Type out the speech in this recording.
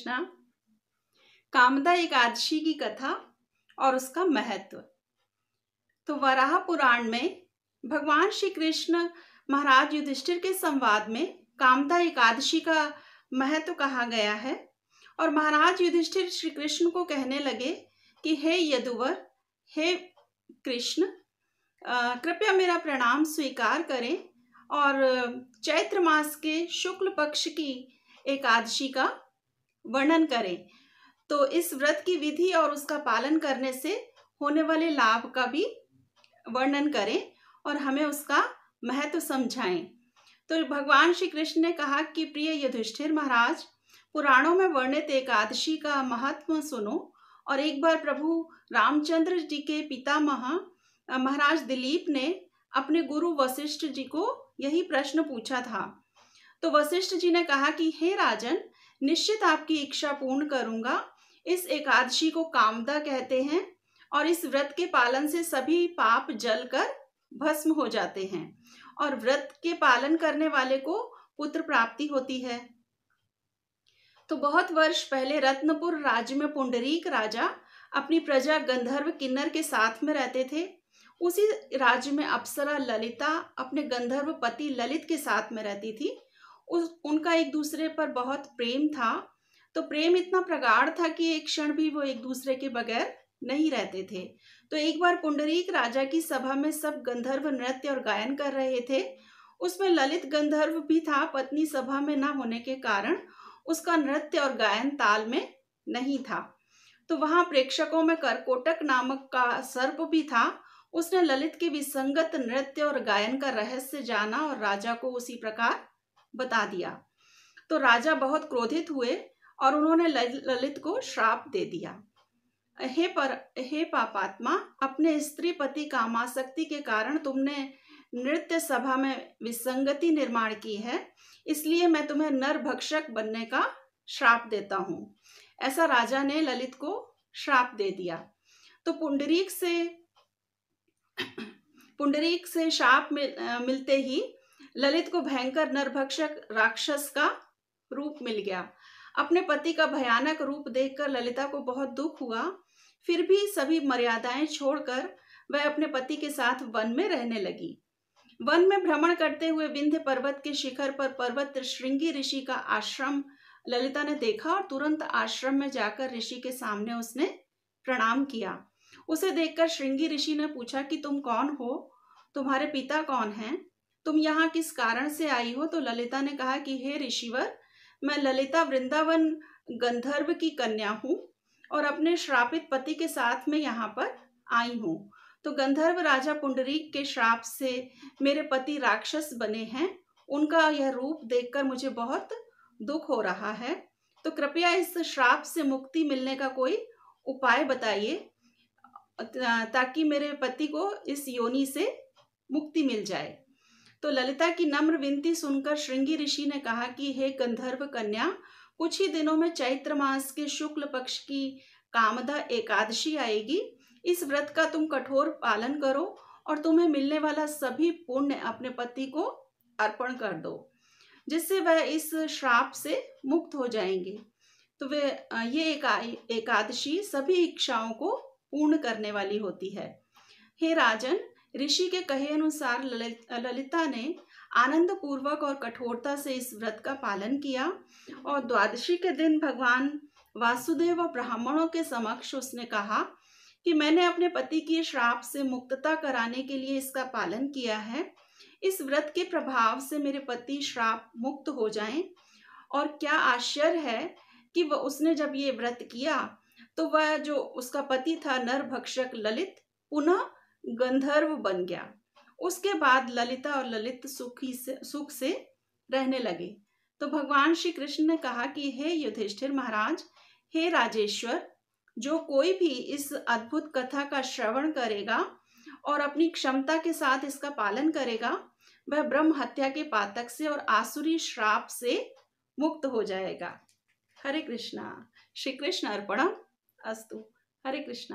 कृष्णा कामदा एकादशी की कथा और उसका महत्व तो वराह पुराण में भगवान श्री कृष्ण महाराज युधिष्ठिर के संवाद में कामदा एकादशी का महत्व कहा गया है और महाराज युधिष्ठिर श्री कृष्ण को कहने लगे कि हे यदुवर हे कृष्ण कृपया मेरा प्रणाम स्वीकार करें और चैत्र मास के शुक्ल पक्ष की एकादशी का वर्णन करें तो इस व्रत की विधि और उसका पालन करने से होने वाले लाभ का भी वर्णन करें और हमें उसका महत्व समझाएं तो भगवान श्री कृष्ण ने कहा कि प्रिय युधिष्ठिर महाराज पुराणों में वर्णित एकादशी का महत्व सुनो और एक बार प्रभु रामचंद्र जी के पिता महा महाराज दिलीप ने अपने गुरु वशिष्ठ जी को यही प्रश्न पूछा था तो वशिष्ठ जी ने कहा कि हे राजन निश्चित आपकी इच्छा पूर्ण करूंगा इस एकादशी को कामदा कहते हैं और इस व्रत के पालन से सभी पाप जलकर भस्म हो जाते हैं और व्रत के पालन करने वाले को पुत्र प्राप्ति होती है तो बहुत वर्ष पहले रत्नपुर राज्य में पुंडरीक राजा अपनी प्रजा गंधर्व किन्नर के साथ में रहते थे उसी राज्य में अप्सरा ललिता अपने गंधर्व पति ललित के साथ में रहती थी उस उनका एक दूसरे पर बहुत प्रेम था तो प्रेम इतना प्रगाढ़ था कि एक क्षण भी वो एक दूसरे के बगैर नहीं रहते थे तो एक बार पुंडरीक राजा की सभा में सब गंधर्व नृत्य और गायन कर रहे थे उसमें ललित गंधर्व भी था पत्नी सभा में ना होने के कारण उसका नृत्य और गायन ताल में नहीं था तो वहां प्रेक्षकों में करकोटक नामक का सर्प भी था उसने ललित के विसंगत नृत्य और गायन का रहस्य जाना और राजा को उसी प्रकार बता दिया तो राजा बहुत क्रोधित हुए और उन्होंने ललित को श्राप दे दिया हे पर हे पापात्मा अपने स्त्री पति कामाशक्ति के कारण तुमने नृत्य सभा में विसंगति निर्माण की है इसलिए मैं तुम्हें नरभक्षक बनने का श्राप देता हूँ ऐसा राजा ने ललित को श्राप दे दिया तो पुंडरीक से पुंडरीक से श्राप मिल, मिलते ही ललित को भयंकर नरभक्षक राक्षस का रूप मिल गया अपने पति का भयानक रूप देखकर ललिता को बहुत दुख हुआ फिर भी सभी मर्यादाएं छोड़कर वह अपने पति के साथ वन में रहने लगी वन में भ्रमण करते हुए विंध्य पर्वत के शिखर पर पर्वत श्रृंगी ऋषि का आश्रम ललिता ने देखा और तुरंत आश्रम में जाकर ऋषि के सामने उसने प्रणाम किया उसे देखकर श्रृंगी ऋषि ने पूछा कि तुम कौन हो तुम्हारे पिता कौन हैं तुम यहाँ किस कारण से आई हो तो ललिता ने कहा कि हे ऋषिवर मैं ललिता वृंदावन गंधर्व की कन्या हूँ और अपने श्रापित पति के साथ में यहाँ पर आई हूँ तो गंधर्व राजा पुंडरीक के श्राप से मेरे पति राक्षस बने हैं उनका यह रूप देखकर मुझे बहुत दुख हो रहा है तो कृपया इस श्राप से मुक्ति मिलने का कोई उपाय बताइए ताकि मेरे पति को इस योनि से मुक्ति मिल जाए तो ललिता की नम्र विनती सुनकर श्रृंगी ऋषि ने कहा कि हे गंधर्व कन्या कुछ ही दिनों में चैत्र मास के शुक्ल पक्ष की कामदा एकादशी आएगी इस व्रत का तुम कठोर पालन करो और तुम्हें मिलने वाला सभी पुण्य अपने पति को अर्पण कर दो जिससे वह इस श्राप से मुक्त हो जाएंगे तो वे ये एकादशी सभी इच्छाओं को पूर्ण करने वाली होती है हे राजन ऋषि के कहे अनुसार ललिता ने आनंद पूर्वक और कठोरता से इस व्रत का पालन किया और द्वादशी के दिन भगवान वासुदेव और ब्राह्मणों के समक्ष उसने कहा कि मैंने अपने पति की श्राप से मुक्तता कराने के लिए इसका पालन किया है इस व्रत के प्रभाव से मेरे पति श्राप मुक्त हो जाएं और क्या आश्चर्य है कि वह उसने जब ये व्रत किया तो वह जो उसका पति था नरभक्षक ललित पुनः गंधर्व बन गया उसके बाद ललिता और ललित सुखी से सुख से रहने लगे तो भगवान श्री कृष्ण ने कहा कि हे युधिष्ठिर महाराज हे राजेश्वर जो कोई भी इस अद्भुत कथा का श्रवण करेगा और अपनी क्षमता के साथ इसका पालन करेगा वह ब्रह्म हत्या के पातक से और आसुरी श्राप से मुक्त हो जाएगा हरे कृष्णा श्री कृष्ण अर्पणम अस्तु हरे कृष्णा